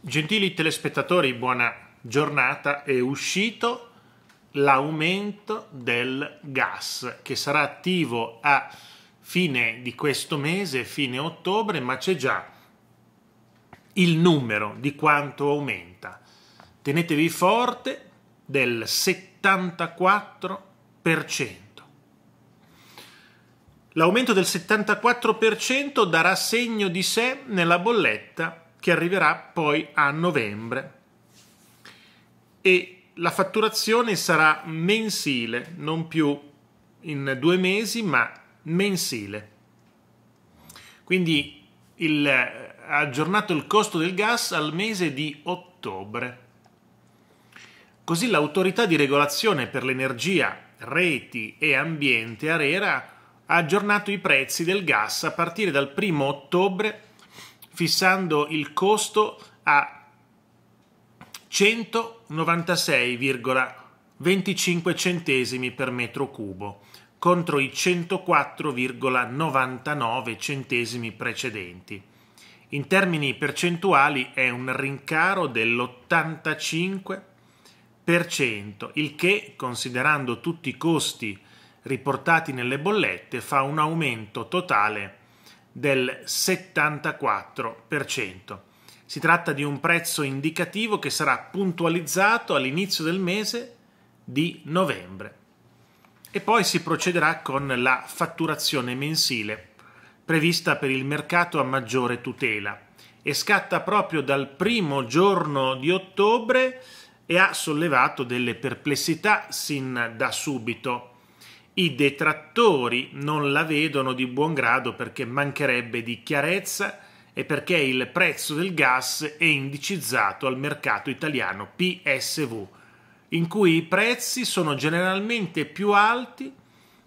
Gentili telespettatori, buona giornata. È uscito l'aumento del gas che sarà attivo a fine di questo mese, fine ottobre, ma c'è già il numero di quanto aumenta. Tenetevi forte del 74%. L'aumento del 74% darà segno di sé nella bolletta che arriverà poi a novembre e la fatturazione sarà mensile, non più in due mesi, ma mensile. Quindi il, eh, ha aggiornato il costo del gas al mese di ottobre. Così l'autorità di regolazione per l'energia, reti e ambiente, Arera, ha aggiornato i prezzi del gas a partire dal 1 ottobre fissando il costo a 196,25 centesimi per metro cubo contro i 104,99 centesimi precedenti. In termini percentuali è un rincaro dell'85%, il che, considerando tutti i costi riportati nelle bollette, fa un aumento totale del 74%. Si tratta di un prezzo indicativo che sarà puntualizzato all'inizio del mese di novembre e poi si procederà con la fatturazione mensile prevista per il mercato a maggiore tutela e scatta proprio dal primo giorno di ottobre e ha sollevato delle perplessità sin da subito i detrattori non la vedono di buon grado perché mancherebbe di chiarezza e perché il prezzo del gas è indicizzato al mercato italiano PSV, in cui i prezzi sono generalmente più alti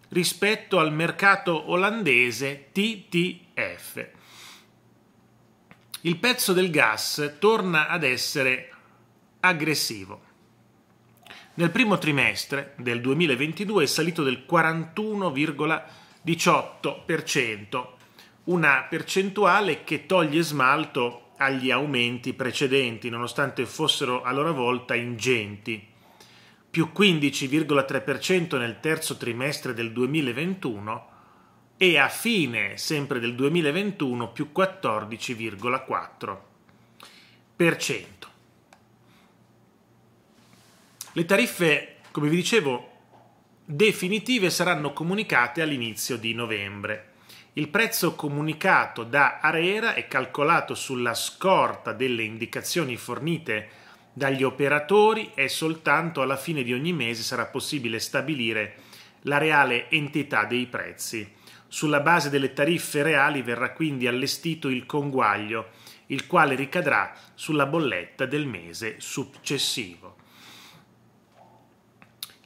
rispetto al mercato olandese TTF. Il prezzo del gas torna ad essere aggressivo. Nel primo trimestre del 2022 è salito del 41,18%, una percentuale che toglie smalto agli aumenti precedenti, nonostante fossero a loro volta ingenti, più 15,3% nel terzo trimestre del 2021 e a fine sempre del 2021 più 14,4%. Le tariffe, come vi dicevo, definitive saranno comunicate all'inizio di novembre. Il prezzo comunicato da Arera è calcolato sulla scorta delle indicazioni fornite dagli operatori e soltanto alla fine di ogni mese sarà possibile stabilire la reale entità dei prezzi. Sulla base delle tariffe reali verrà quindi allestito il conguaglio, il quale ricadrà sulla bolletta del mese successivo.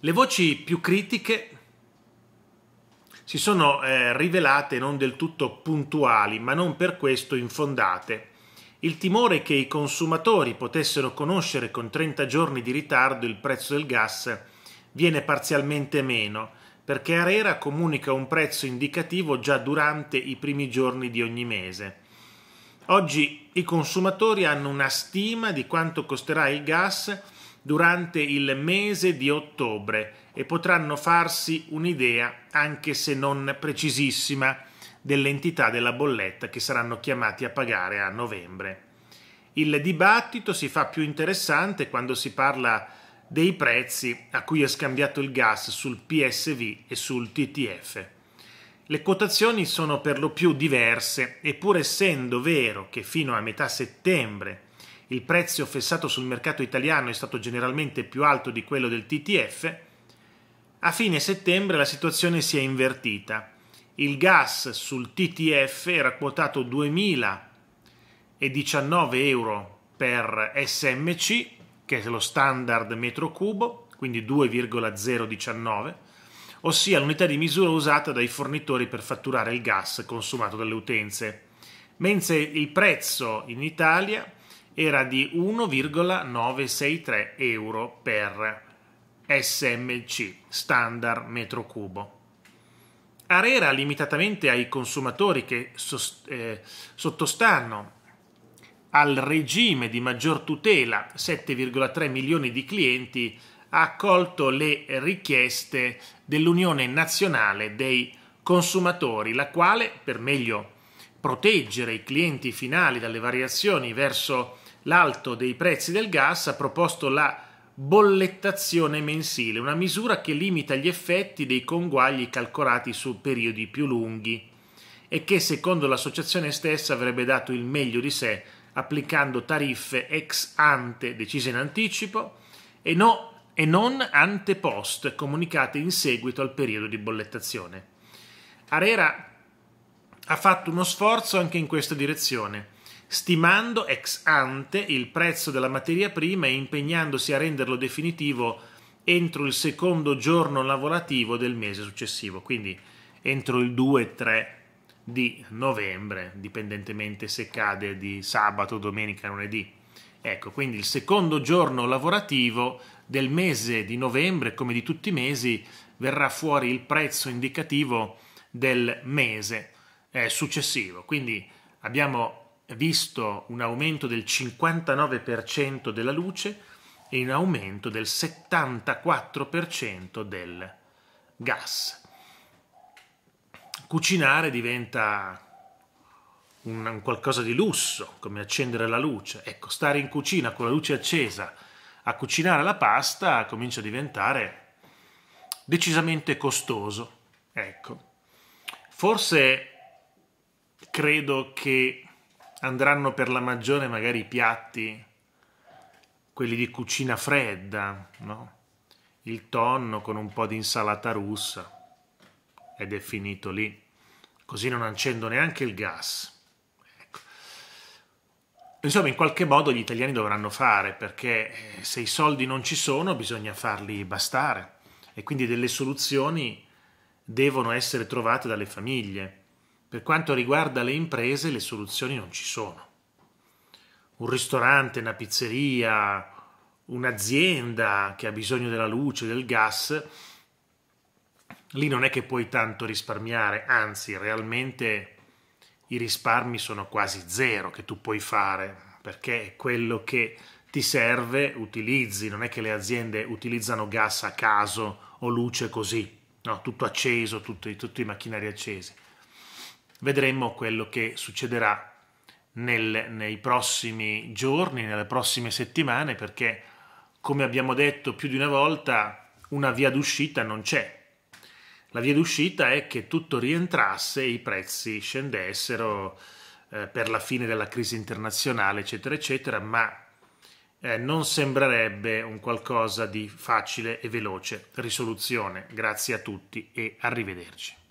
Le voci più critiche si sono eh, rivelate non del tutto puntuali, ma non per questo infondate. Il timore che i consumatori potessero conoscere con 30 giorni di ritardo il prezzo del gas viene parzialmente meno, perché Arera comunica un prezzo indicativo già durante i primi giorni di ogni mese. Oggi i consumatori hanno una stima di quanto costerà il gas durante il mese di ottobre e potranno farsi un'idea, anche se non precisissima, dell'entità della bolletta che saranno chiamati a pagare a novembre. Il dibattito si fa più interessante quando si parla dei prezzi a cui è scambiato il gas sul PSV e sul TTF. Le quotazioni sono per lo più diverse e pur essendo vero che fino a metà settembre il prezzo fissato sul mercato italiano è stato generalmente più alto di quello del TTF, a fine settembre la situazione si è invertita. Il gas sul TTF era quotato 2019 euro per SMC, che è lo standard metro cubo, quindi 2,019, ossia l'unità di misura usata dai fornitori per fatturare il gas consumato dalle utenze, mentre il prezzo in Italia era di 1,963 euro per SMC, standard metro cubo. Arera, limitatamente ai consumatori che sost- eh, sottostanno al regime di maggior tutela, 7,3 milioni di clienti, ha accolto le richieste dell'Unione Nazionale dei Consumatori, la quale, per meglio proteggere i clienti finali dalle variazioni verso l'alto dei prezzi del gas ha proposto la bollettazione mensile, una misura che limita gli effetti dei conguagli calcolati su periodi più lunghi e che secondo l'associazione stessa avrebbe dato il meglio di sé applicando tariffe ex ante decise in anticipo e, no, e non ante post comunicate in seguito al periodo di bollettazione. Arera ha fatto uno sforzo anche in questa direzione stimando ex ante il prezzo della materia prima e impegnandosi a renderlo definitivo entro il secondo giorno lavorativo del mese successivo, quindi entro il 2-3 di novembre, dipendentemente se cade di sabato, domenica, lunedì. Ecco, quindi il secondo giorno lavorativo del mese di novembre, come di tutti i mesi, verrà fuori il prezzo indicativo del mese eh, successivo. Quindi abbiamo visto un aumento del 59% della luce e un aumento del 74% del gas. Cucinare diventa un, qualcosa di lusso, come accendere la luce. Ecco, stare in cucina con la luce accesa a cucinare la pasta comincia a diventare decisamente costoso. Ecco, forse credo che andranno per la maggiore magari i piatti, quelli di cucina fredda, no? il tonno con un po' di insalata russa ed è finito lì. Così non accendo neanche il gas. Ecco. Insomma, in qualche modo gli italiani dovranno fare perché eh, se i soldi non ci sono bisogna farli bastare e quindi delle soluzioni devono essere trovate dalle famiglie. Per quanto riguarda le imprese, le soluzioni non ci sono. Un ristorante, una pizzeria, un'azienda che ha bisogno della luce, del gas, lì non è che puoi tanto risparmiare, anzi realmente i risparmi sono quasi zero che tu puoi fare, perché quello che ti serve utilizzi, non è che le aziende utilizzano gas a caso o luce così, no, tutto acceso, tutti, tutti i macchinari accesi vedremo quello che succederà nel, nei prossimi giorni, nelle prossime settimane, perché come abbiamo detto più di una volta, una via d'uscita non c'è. La via d'uscita è che tutto rientrasse i prezzi scendessero eh, per la fine della crisi internazionale, eccetera, eccetera, ma eh, non sembrerebbe un qualcosa di facile e veloce risoluzione. Grazie a tutti e arrivederci.